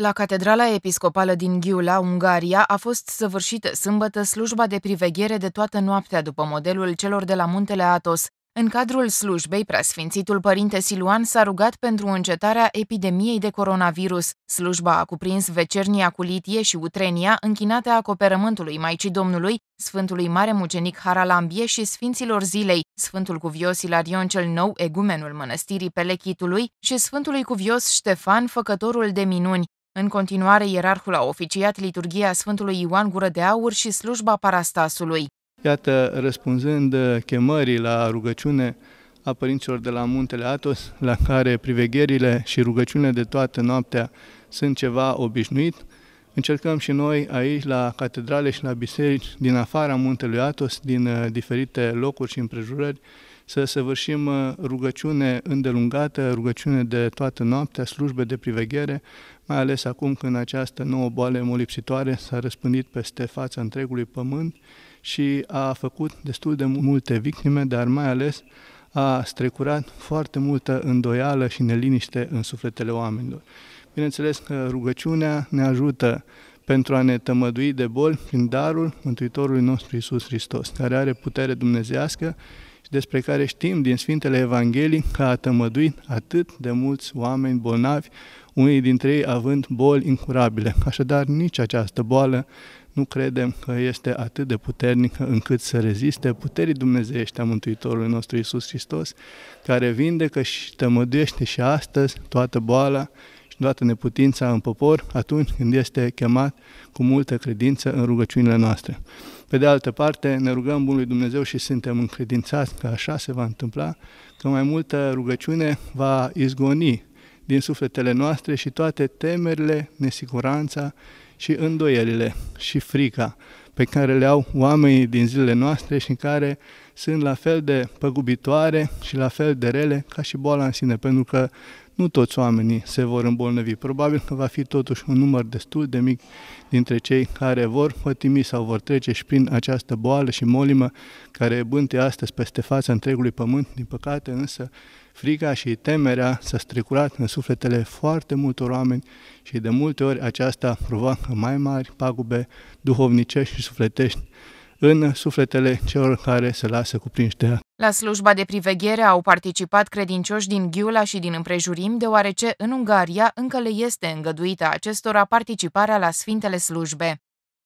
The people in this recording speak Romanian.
La Catedrala Episcopală din Ghiula, Ungaria, a fost săvârșită sâmbătă slujba de priveghere de toată noaptea după modelul celor de la Muntele Atos. În cadrul slujbei, preasfințitul părinte Siluan s-a rugat pentru încetarea epidemiei de coronavirus. Slujba a cuprins vecernia cu litie și utrenia închinate acoperământului Maicii Domnului, Sfântului Mare Mucenic Haralambie și Sfinților Zilei, Sfântul Cuvios Ilarion cel Nou, egumenul mănăstirii Pelechitului și Sfântului Cuvios Ștefan, făcătorul de minuni. În continuare, ierarhul a oficiat liturghia Sfântului Ioan Gură de Aur și slujba parastasului. Iată, răspunzând uh, chemării la rugăciune a părinților de la Muntele Atos, la care privegherile și rugăciunile de toată noaptea sunt ceva obișnuit, Încercăm și noi aici, la catedrale și la biserici, din afara muntelui Atos, din uh, diferite locuri și împrejurări, să săvârșim uh, rugăciune îndelungată, rugăciune de toată noaptea, slujbe de priveghere, mai ales acum când această nouă boală molipsitoare s-a răspândit peste fața întregului pământ și a făcut destul de multe victime, dar mai ales a strecurat foarte multă îndoială și neliniște în sufletele oamenilor. Bineînțeles, uh, rugăciunea ne ajută pentru a ne tămădui de boli prin darul Mântuitorului nostru Isus Hristos, care are putere dumnezească și despre care știm din Sfintele Evanghelii că a tămăduit atât de mulți oameni bolnavi, unii dintre ei având boli incurabile. Așadar, nici această boală nu credem că este atât de puternică încât să reziste puterii dumnezeiești a Mântuitorului nostru Isus Hristos, care vindecă și tămăduiește și astăzi toată boala toată neputința în popor atunci când este chemat cu multă credință în rugăciunile noastre. Pe de altă parte, ne rugăm Bunului Dumnezeu și suntem încredințați că așa se va întâmpla, că mai multă rugăciune va izgoni din sufletele noastre și toate temerile, nesiguranța și îndoielile și frica pe care le au oamenii din zilele noastre și în care sunt la fel de păgubitoare și la fel de rele ca și boala în sine, pentru că nu toți oamenii se vor îmbolnăvi. Probabil că va fi totuși un număr destul de mic dintre cei care vor pătimi sau vor trece și prin această boală și molimă care bânte astăzi peste fața întregului pământ. Din păcate însă frica și temerea s-a strecurat în sufletele foarte multor oameni și de multe ori aceasta provoacă mai mari pagube duhovnicești și sufletești în sufletele celor care se lasă cuprinși de ea. La slujba de priveghere au participat credincioși din Ghiula și din împrejurim, deoarece în Ungaria încă le este îngăduită acestora participarea la sfintele slujbe.